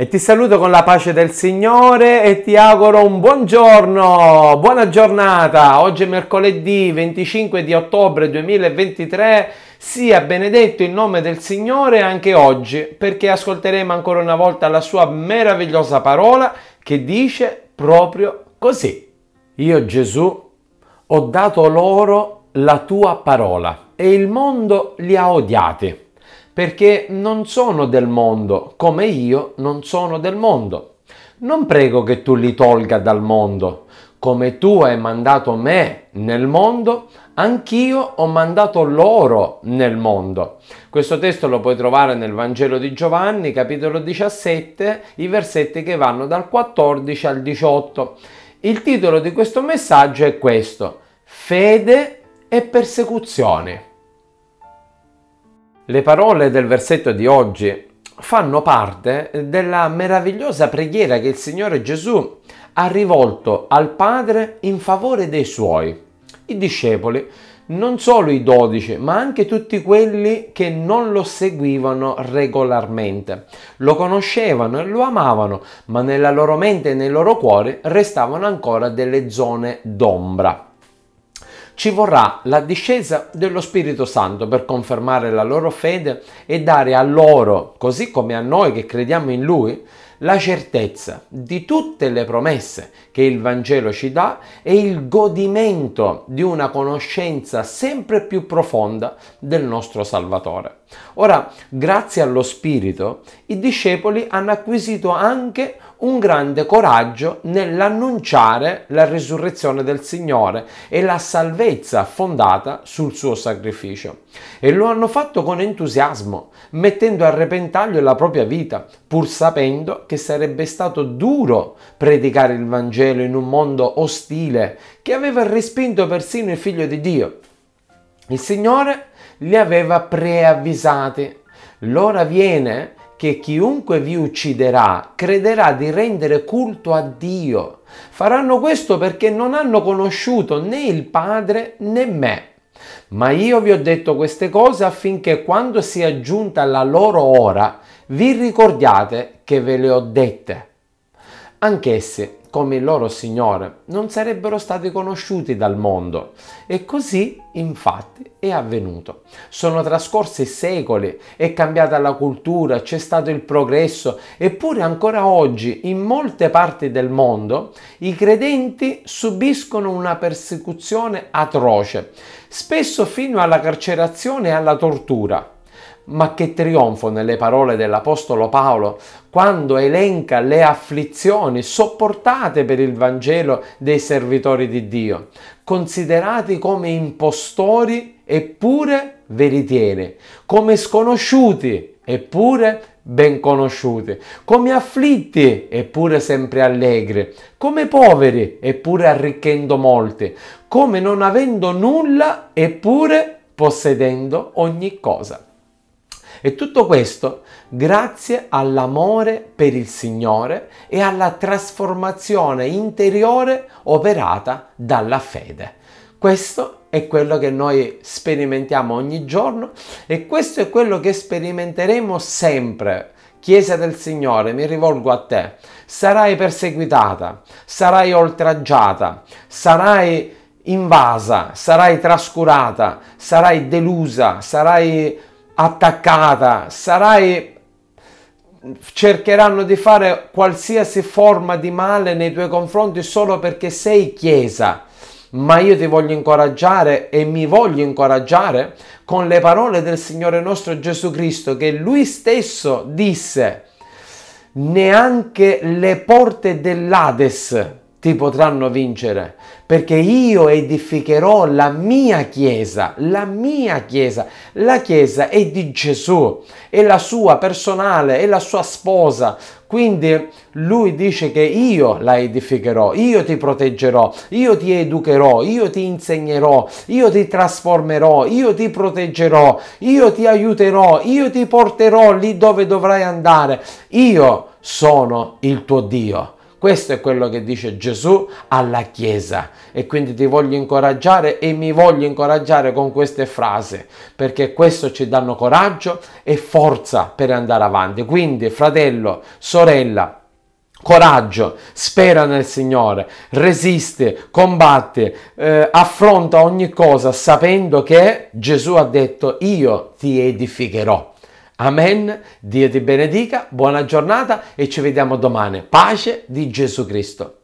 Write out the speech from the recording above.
E ti saluto con la pace del Signore e ti auguro un buongiorno, buona giornata. Oggi è mercoledì 25 di ottobre 2023. Sia benedetto il nome del Signore anche oggi, perché ascolteremo ancora una volta la sua meravigliosa parola che dice proprio così. Io Gesù ho dato loro la tua parola e il mondo li ha odiati perché non sono del mondo, come io non sono del mondo. Non prego che tu li tolga dal mondo, come tu hai mandato me nel mondo, anch'io ho mandato loro nel mondo. Questo testo lo puoi trovare nel Vangelo di Giovanni, capitolo 17, i versetti che vanno dal 14 al 18. Il titolo di questo messaggio è questo, Fede e persecuzione. Le parole del versetto di oggi fanno parte della meravigliosa preghiera che il Signore Gesù ha rivolto al Padre in favore dei Suoi, i discepoli, non solo i dodici, ma anche tutti quelli che non lo seguivano regolarmente. Lo conoscevano e lo amavano, ma nella loro mente e nei loro cuori restavano ancora delle zone d'ombra. Ci vorrà la discesa dello Spirito Santo per confermare la loro fede e dare a loro, così come a noi che crediamo in Lui, la certezza di tutte le promesse che il Vangelo ci dà e il godimento di una conoscenza sempre più profonda del nostro Salvatore. Ora, grazie allo Spirito, i discepoli hanno acquisito anche un grande coraggio nell'annunciare la risurrezione del Signore e la salvezza fondata sul suo sacrificio. E lo hanno fatto con entusiasmo, mettendo a repentaglio la propria vita, pur sapendo che sarebbe stato duro predicare il Vangelo in un mondo ostile che aveva respinto persino il figlio di Dio. Il Signore li aveva preavvisati. L'ora viene che chiunque vi ucciderà crederà di rendere culto a Dio. Faranno questo perché non hanno conosciuto né il Padre né me. Ma io vi ho detto queste cose affinché quando sia giunta la loro ora vi ricordiate che ve le ho dette. Anch'esse come il loro Signore non sarebbero stati conosciuti dal mondo. E così, infatti, è avvenuto. Sono trascorsi secoli, è cambiata la cultura, c'è stato il progresso, eppure ancora oggi in molte parti del mondo i credenti subiscono una persecuzione atroce, spesso fino alla carcerazione e alla tortura ma che trionfo nelle parole dell'Apostolo Paolo quando elenca le afflizioni sopportate per il Vangelo dei servitori di Dio, considerati come impostori eppure veritieri, come sconosciuti eppure ben conosciuti, come afflitti eppure sempre allegri, come poveri eppure arricchendo molti, come non avendo nulla eppure possedendo ogni cosa. E tutto questo grazie all'amore per il Signore e alla trasformazione interiore operata dalla fede. Questo è quello che noi sperimentiamo ogni giorno e questo è quello che sperimenteremo sempre. Chiesa del Signore, mi rivolgo a te. Sarai perseguitata, sarai oltraggiata, sarai invasa, sarai trascurata, sarai delusa, sarai attaccata, sarai cercheranno di fare qualsiasi forma di male nei tuoi confronti solo perché sei chiesa. Ma io ti voglio incoraggiare e mi voglio incoraggiare con le parole del Signore nostro Gesù Cristo che lui stesso disse neanche le porte dell'Ades ti potranno vincere, perché io edificherò la mia chiesa, la mia chiesa, la chiesa è di Gesù, è la sua personale, è la sua sposa, quindi lui dice che io la edificherò, io ti proteggerò, io ti educherò, io ti insegnerò, io ti trasformerò, io ti proteggerò, io ti aiuterò, io ti porterò lì dove dovrai andare. Io sono il tuo Dio. Questo è quello che dice Gesù alla Chiesa e quindi ti voglio incoraggiare e mi voglio incoraggiare con queste frasi perché questo ci danno coraggio e forza per andare avanti. Quindi fratello, sorella, Coraggio, spera nel Signore, resiste, combatte, eh, affronta ogni cosa sapendo che Gesù ha detto io ti edificherò. Amen, Dio ti benedica, buona giornata e ci vediamo domani. Pace di Gesù Cristo.